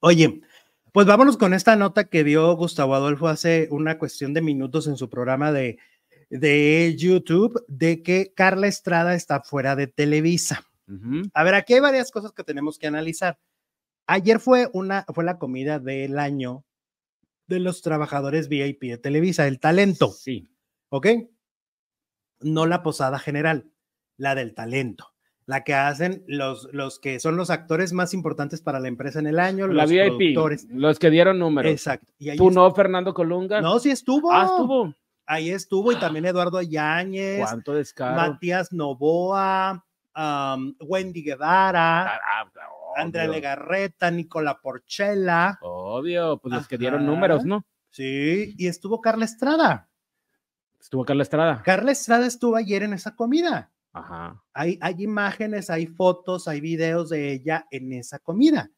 Oye, pues vámonos con esta nota que dio Gustavo Adolfo hace una cuestión de minutos en su programa de, de YouTube de que Carla Estrada está fuera de Televisa. A ver, aquí hay varias cosas que tenemos que analizar. Ayer fue una, fue la comida del año de los trabajadores VIP de Televisa, el talento. Sí. ¿Ok? No la posada general, la del talento la que hacen los, los que son los actores más importantes para la empresa en el año, los VIP, los que dieron números. Exacto. Y Tú no, Fernando Colunga. No, sí estuvo. Ah, estuvo. Ahí estuvo y también ah. Eduardo Yáñez. Cuánto descaro. Matías Novoa, Wendy Guevara. Ah, ah, Andrea Legarreta, Nicola Porchela. Obvio, pues los que dieron números, ¿no? Sí, y estuvo Carla Estrada. Estuvo Carla Estrada. Carla Estrada estuvo ayer en esa comida. Ajá. Hay, hay, imágenes, hay fotos, hay videos de ella en esa comida.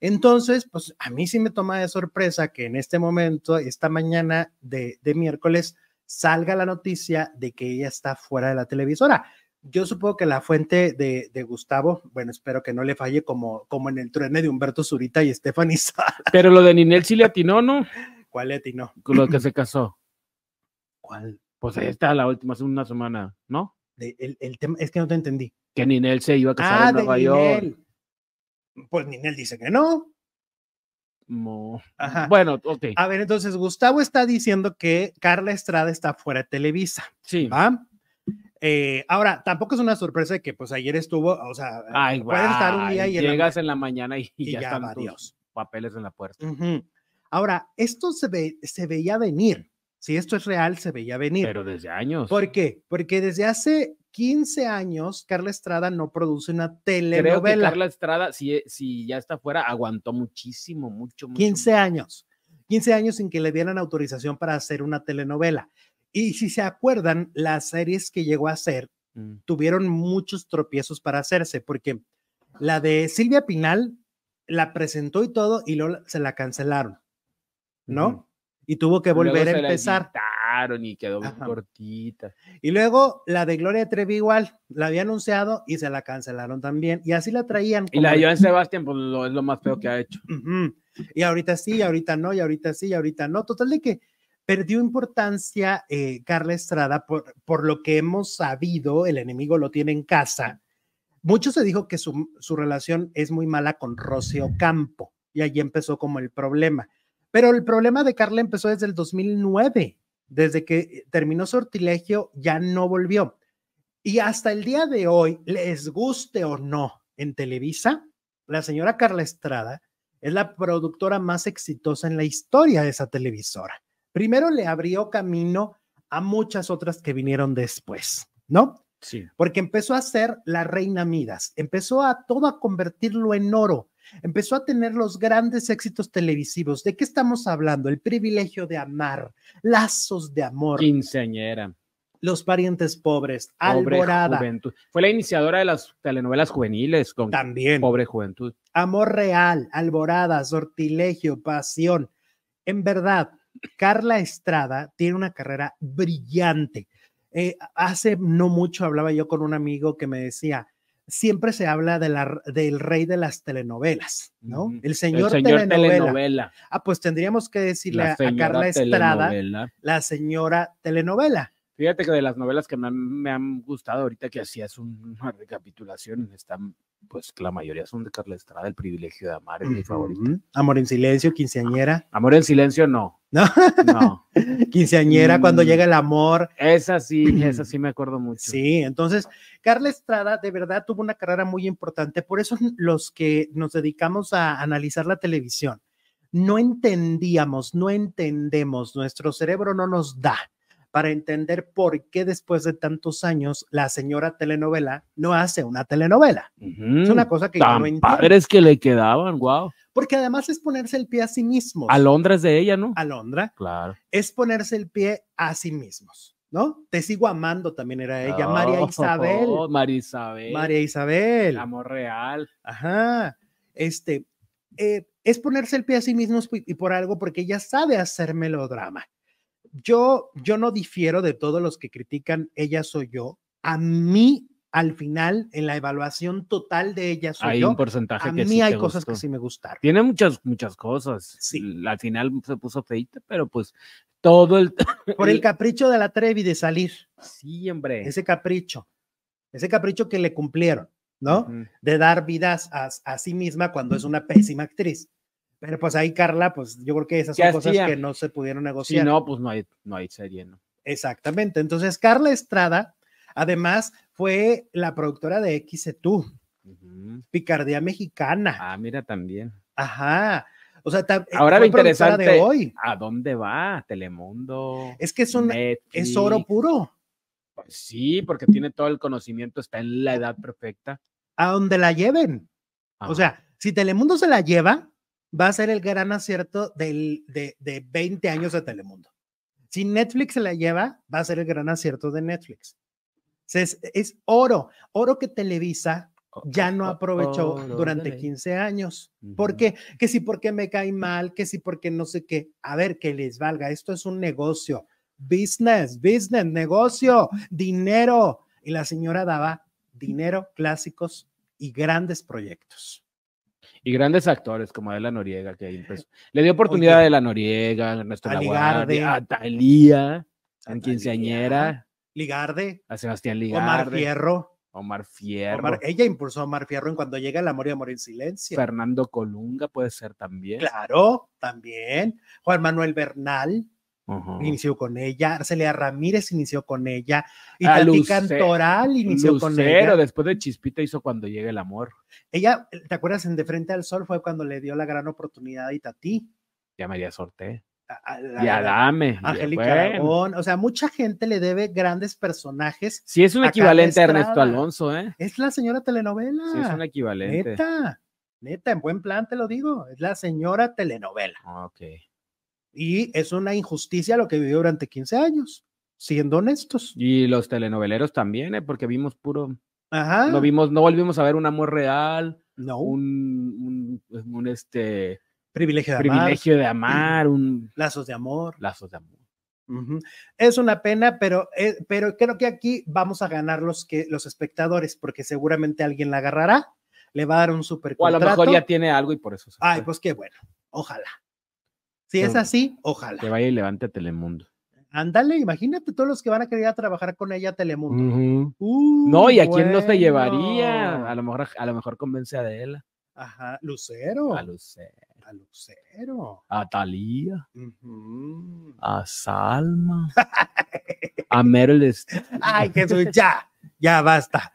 Entonces, pues a mí sí me toma de sorpresa que en este momento, esta mañana de, miércoles, salga la noticia de que ella está fuera de la televisora. Yo supongo que la fuente de, Gustavo, bueno, espero que no le falle como, como en el trueno de Humberto Zurita y Stephanie Pero lo de Ninel sí le atinó, ¿no? ¿Cuál le atinó? Con lo que se casó. ¿Cuál? Pues ahí está la última, hace una semana, ¿no? el, tema, es que no te entendí. Que Ninel se iba a casar ah, en Nueva York. Pues Ninel dice que no. Bueno, ok. A ver, entonces Gustavo está diciendo que Carla Estrada está fuera de Televisa. Sí. ¿va? Eh, ahora, tampoco es una sorpresa que pues ayer estuvo, o sea, estar un día y llegas en la, mañana y, ya, están papeles en la puerta. Ahora, esto se, ve, se veía venir. Si esto es real, se veía venir. Pero desde años. ¿Por qué? Porque desde hace 15 años, Carla Estrada no produce una telenovela. Creo que Carla Estrada, si, e, si ya está fuera, aguantó muchísimo, mucho, mucho. 15 años. 15 años sin que le dieran autorización para hacer una telenovela. Y si se acuerdan, las series que llegó a hacer mm. tuvieron muchos tropiezos para hacerse, porque la de Silvia Pinal la presentó y todo, y luego se la cancelaron, ¿no? y tuvo que volver a empezar. y quedó muy cortita. Y luego la de Gloria Trevi igual, la había anunciado y se la cancelaron también. Y así la traían. Y la de Joan Sebastián, pues es lo más feo que ha hecho. Y ahorita sí, y ahorita no, y ahorita sí, y ahorita no. Total de que perdió importancia eh, Carla Estrada por, por lo que hemos sabido, el enemigo lo tiene en casa. Mucho se dijo que su, su relación es muy mala con Rocío Campo y allí empezó como el problema pero el problema de Carla empezó desde el 2009. Desde que terminó Sortilegio, ya no volvió. Y hasta el día de hoy, les guste o no, en Televisa, la señora Carla Estrada es la productora más exitosa en la historia de esa televisora. Primero le abrió camino a muchas otras que vinieron después, ¿no? Sí. Porque empezó a ser la reina Midas, empezó a todo a convertirlo en oro empezó a tener los grandes éxitos televisivos. ¿De qué estamos hablando? El privilegio de amar, lazos de amor. Quinceañera. Los parientes pobres, Pobre Alborada. Juventud. Fue la iniciadora de las telenovelas juveniles con También. Pobre Juventud. Amor Real, Alborada, Sortilegio, Pasión. En verdad, Carla Estrada tiene una carrera brillante. Eh, hace no mucho hablaba yo con un amigo que me decía, siempre se habla de la, del rey de las telenovelas, ¿no? El señor, telenovela. Ah, pues tendríamos que decirle a Carla Estrada, la señora telenovela. Fíjate que de las novelas que me han, gustado ahorita que hacías una recapitulación, están, pues la mayoría son de Carla Estrada, El privilegio de amar, es mi favorito. Amor en silencio, quinceañera. Amor en silencio, no. ¿no? No. Quinceañera, cuando mm. llega el amor. Esa sí, esa sí me acuerdo mucho. Sí, entonces, Carla Estrada de verdad tuvo una carrera muy importante. Por eso los que nos dedicamos a analizar la televisión, no entendíamos, no entendemos, nuestro cerebro no nos da para entender por qué después de tantos años la señora telenovela no hace una telenovela. Es una cosa que Tan yo no entiendo. padres que le quedaban, wow porque además es ponerse el pie a sí mismos. Alondra es de ella, ¿no? Alondra. Claro. Es ponerse el pie a sí mismos, ¿no? Te sigo amando también era ella. María oh, Isabel. María Isabel. María Isabel. amor real. Ajá. Este, eh, es ponerse el pie a sí mismos y por algo, porque ella sabe hacer melodrama. Yo, yo no difiero de todos los que critican Ella soy yo. A mí al final, en la evaluación total de ella, hay un porcentaje a mí hay cosas que sí me gustaron. Tiene muchas, muchas cosas. Sí. Al final se puso feita, pero pues todo el. Por el capricho de la Trevi de salir. Sí, hombre. Ese capricho. Ese capricho que le cumplieron, ¿no? De dar vidas a, sí misma cuando es una pésima actriz. Pero pues ahí, Carla, pues yo creo que esas son cosas que no se pudieron negociar. Si no, pues no hay, no hay serie, Exactamente. Entonces, Carla Estrada Además, fue la productora de xc e Picardía Mexicana. Ah, mira también. Ajá. O sea, ahora me interesante de hoy. ¿A dónde va Telemundo? Es que es un es oro puro. sí, porque tiene todo el conocimiento, está en la edad perfecta. A donde la lleven. O sea, si Telemundo se la lleva, va a ser el gran acierto del, de, de 20 años de Telemundo. Si Netflix se la lleva, va a ser el gran acierto de Netflix. Es, oro, oro que Televisa ya no aprovechó durante 15 años. porque Que si porque me cae mal, que si porque no sé qué. A ver, que les valga. Esto es un negocio. Business, business, negocio, dinero. Y la señora daba dinero, clásicos y grandes proyectos. Y grandes actores como la Noriega, que le dio oportunidad a la Noriega, a nuestra Laguardia, a Talía, a quinceañera. Ligarde. A Sebastián Ligarde. Omar Fierro. Omar Fierro. ella impulsó a Omar Fierro en cuando llega el amor y amor en silencio. Fernando Colunga puede ser también. Claro, también. Juan Manuel Bernal. inició con ella, Arcelia Ramírez inició con ella, y ah, Cantoral inició con ella. después de Chispita hizo cuando llega el amor. Ella, ¿te acuerdas en De Frente al Sol? Fue cuando le dio la gran oportunidad a Itatí. Ya María sorte ya a, y O sea, mucha gente le debe grandes personajes. Sí, es un equivalente a Ernesto Alonso, ¿eh? Es la señora telenovela. Sí, es un equivalente. Neta, neta, en buen plan te lo digo. Es la señora telenovela. Ah, ok. Y es una injusticia lo que vivió durante 15 años, siendo honestos. Y los telenoveleros también, ¿eh? Porque vimos puro. Ajá. No vimos, no volvimos a ver un amor real. No. un este Privilegio de Privilegio amar. de amar, un... Lazos de amor. Lazos de amor. Es una pena, pero, eh, pero creo que aquí vamos a ganar los, que, los espectadores, porque seguramente alguien la agarrará, le va a dar un super O a lo mejor ya tiene algo y por eso Ay, pues qué bueno, ojalá. Si es así, ojalá. Que vaya y levante a Telemundo. Ándale, imagínate todos los que van a querer trabajar con ella a Telemundo. Uh, no, y a quién no se llevaría. A lo mejor, a lo mejor convence a Adela. Ajá, Lucero. A Lucero. A Lucero. A Talía. A Salma. a Meryl Streep. Ay, Jesús, ya, ya basta.